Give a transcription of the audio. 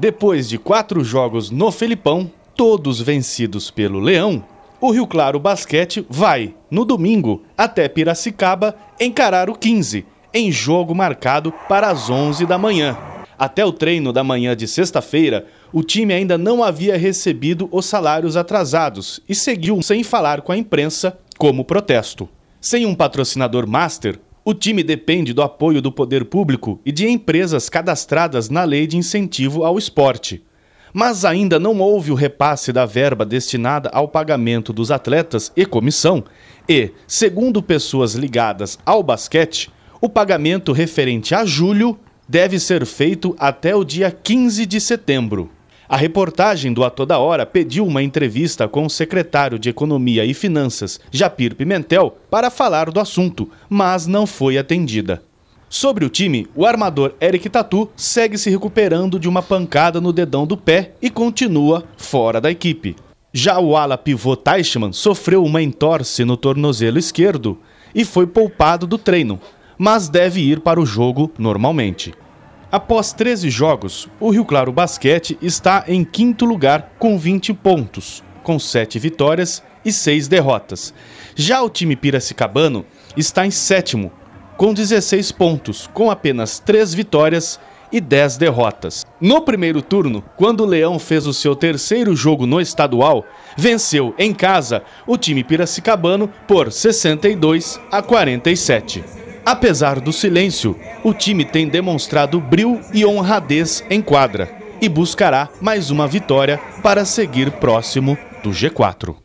Depois de quatro jogos no Felipão, todos vencidos pelo Leão, o Rio Claro Basquete vai, no domingo, até Piracicaba encarar o 15, em jogo marcado para as 11 da manhã. Até o treino da manhã de sexta-feira, o time ainda não havia recebido os salários atrasados e seguiu sem falar com a imprensa como protesto. Sem um patrocinador master, o time depende do apoio do poder público e de empresas cadastradas na Lei de Incentivo ao Esporte. Mas ainda não houve o repasse da verba destinada ao pagamento dos atletas e comissão, e, segundo pessoas ligadas ao basquete, o pagamento referente a julho deve ser feito até o dia 15 de setembro. A reportagem do A Toda Hora pediu uma entrevista com o secretário de Economia e Finanças, Japir Pimentel, para falar do assunto, mas não foi atendida. Sobre o time, o armador Eric Tatu segue se recuperando de uma pancada no dedão do pé e continua fora da equipe. Já o ala pivô Teichmann sofreu uma entorse no tornozelo esquerdo e foi poupado do treino, mas deve ir para o jogo normalmente. Após 13 jogos, o Rio Claro Basquete está em quinto lugar com 20 pontos, com 7 vitórias e 6 derrotas. Já o time piracicabano está em sétimo, com 16 pontos, com apenas 3 vitórias e 10 derrotas. No primeiro turno, quando o Leão fez o seu terceiro jogo no estadual, venceu em casa o time piracicabano por 62 a 47. Apesar do silêncio, o time tem demonstrado bril e honradez em quadra e buscará mais uma vitória para seguir próximo do G4.